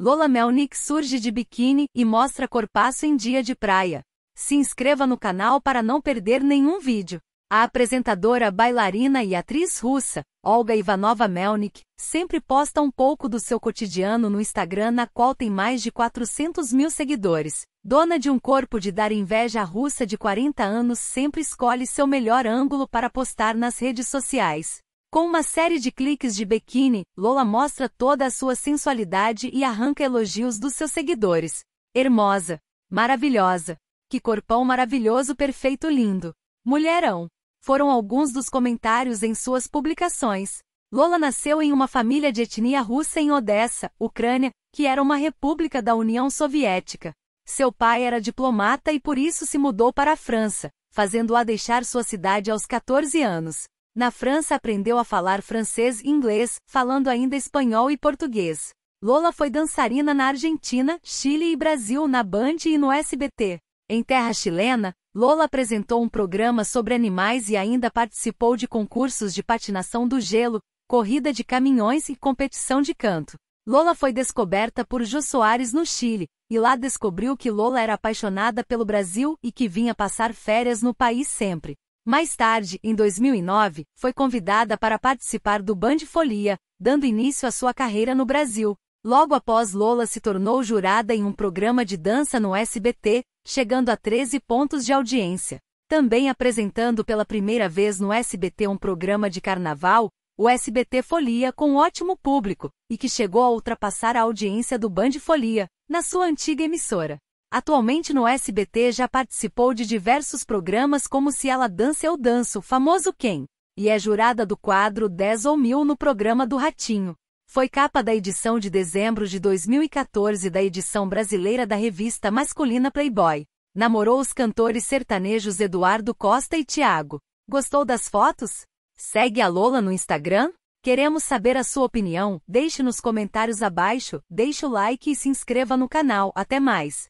Lola Melnick surge de biquíni e mostra corpaço em dia de praia. Se inscreva no canal para não perder nenhum vídeo. A apresentadora, bailarina e atriz russa, Olga Ivanova Melnik, sempre posta um pouco do seu cotidiano no Instagram, na qual tem mais de 400 mil seguidores. Dona de um corpo de dar inveja à russa de 40 anos, sempre escolhe seu melhor ângulo para postar nas redes sociais. Com uma série de cliques de biquíni, Lola mostra toda a sua sensualidade e arranca elogios dos seus seguidores. Hermosa. Maravilhosa. Que corpão maravilhoso, perfeito, lindo. Mulherão. Foram alguns dos comentários em suas publicações. Lola nasceu em uma família de etnia russa em Odessa, Ucrânia, que era uma república da União Soviética. Seu pai era diplomata e por isso se mudou para a França, fazendo-a deixar sua cidade aos 14 anos. Na França aprendeu a falar francês e inglês, falando ainda espanhol e português. Lola foi dançarina na Argentina, Chile e Brasil na Band e no SBT. Em terra chilena, Lola apresentou um programa sobre animais e ainda participou de concursos de patinação do gelo, corrida de caminhões e competição de canto. Lola foi descoberta por Jô Soares no Chile, e lá descobriu que Lola era apaixonada pelo Brasil e que vinha passar férias no país sempre. Mais tarde, em 2009, foi convidada para participar do Band Folia, dando início à sua carreira no Brasil. Logo após Lola se tornou jurada em um programa de dança no SBT, chegando a 13 pontos de audiência. Também apresentando pela primeira vez no SBT um programa de carnaval, o SBT Folia com ótimo público, e que chegou a ultrapassar a audiência do Band Folia, na sua antiga emissora. Atualmente no SBT já participou de diversos programas como Se Ela Dança Eu Danço, famoso Quem, e é jurada do quadro 10 ou 1000 no programa do Ratinho. Foi capa da edição de dezembro de 2014 da edição brasileira da revista masculina Playboy. Namorou os cantores sertanejos Eduardo Costa e Tiago. Gostou das fotos? Segue a Lola no Instagram? Queremos saber a sua opinião, deixe nos comentários abaixo, deixe o like e se inscreva no canal. Até mais!